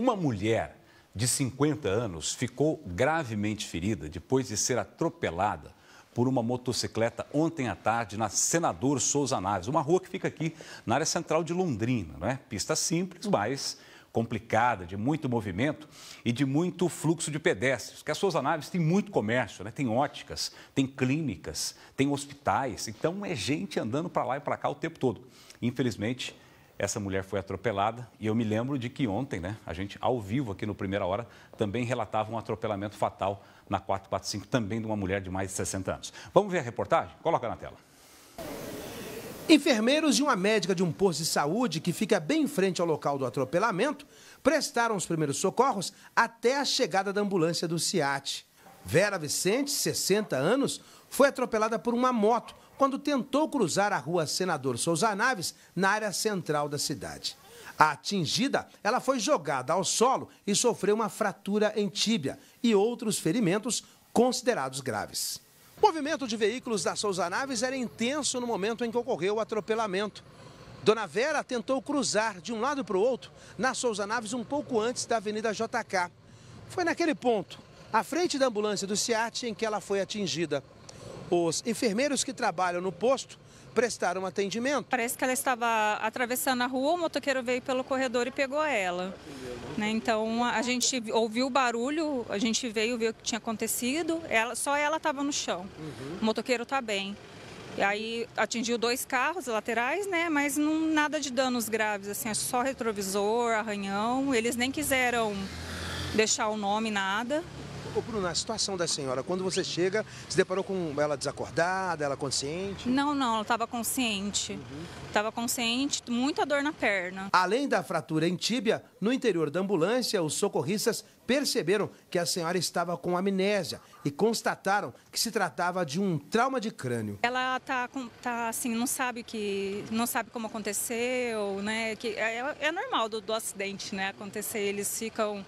Uma mulher de 50 anos ficou gravemente ferida depois de ser atropelada por uma motocicleta ontem à tarde na Senador Souza Naves, uma rua que fica aqui na área central de Londrina, né? Pista simples, mas complicada, de muito movimento e de muito fluxo de pedestres, porque a Souza Naves tem muito comércio, né? tem óticas, tem clínicas, tem hospitais, então é gente andando para lá e para cá o tempo todo. Infelizmente, essa mulher foi atropelada e eu me lembro de que ontem, né, a gente ao vivo aqui no Primeira Hora também relatava um atropelamento fatal na 445, também de uma mulher de mais de 60 anos. Vamos ver a reportagem? Coloca na tela. Enfermeiros e uma médica de um posto de saúde que fica bem em frente ao local do atropelamento prestaram os primeiros socorros até a chegada da ambulância do CIAT. Vera Vicente, 60 anos, foi atropelada por uma moto quando tentou cruzar a rua Senador Souza Naves na área central da cidade. A atingida, ela foi jogada ao solo e sofreu uma fratura em tíbia e outros ferimentos considerados graves. O movimento de veículos da Souza Naves era intenso no momento em que ocorreu o atropelamento. Dona Vera tentou cruzar de um lado para o outro na Souza Naves um pouco antes da Avenida JK. Foi naquele ponto, à frente da ambulância do Ciat em que ela foi atingida os enfermeiros que trabalham no posto prestaram atendimento. Parece que ela estava atravessando a rua, o motoqueiro veio pelo corredor e pegou ela. Né? Então a gente ouviu o barulho, a gente veio ver o que tinha acontecido, ela, só ela estava no chão. Uhum. O motoqueiro está bem. E aí atingiu dois carros laterais, né? Mas não, nada de danos graves, assim, é só retrovisor, arranhão. Eles nem quiseram deixar o nome, nada. Ô, Bruna, a situação da senhora, quando você chega, se deparou com ela desacordada, ela consciente? Não, não, ela estava consciente. Estava uhum. consciente, muita dor na perna. Além da fratura em tíbia, no interior da ambulância, os socorristas perceberam que a senhora estava com amnésia e constataram que se tratava de um trauma de crânio. Ela tá, tá assim, não sabe que, não sabe como aconteceu, né? Que é, é normal do, do acidente, né? Acontecer, eles ficam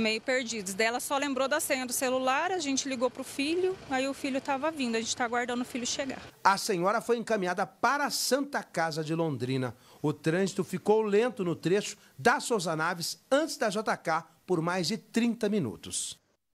meio perdidos. Dela só lembrou da senha do celular, a gente ligou para o filho, aí o filho estava vindo, a gente está aguardando o filho chegar. A senhora foi encaminhada para a Santa Casa de Londrina. O trânsito ficou lento no trecho da Sousa Naves antes da JK por mais de 30 minutos.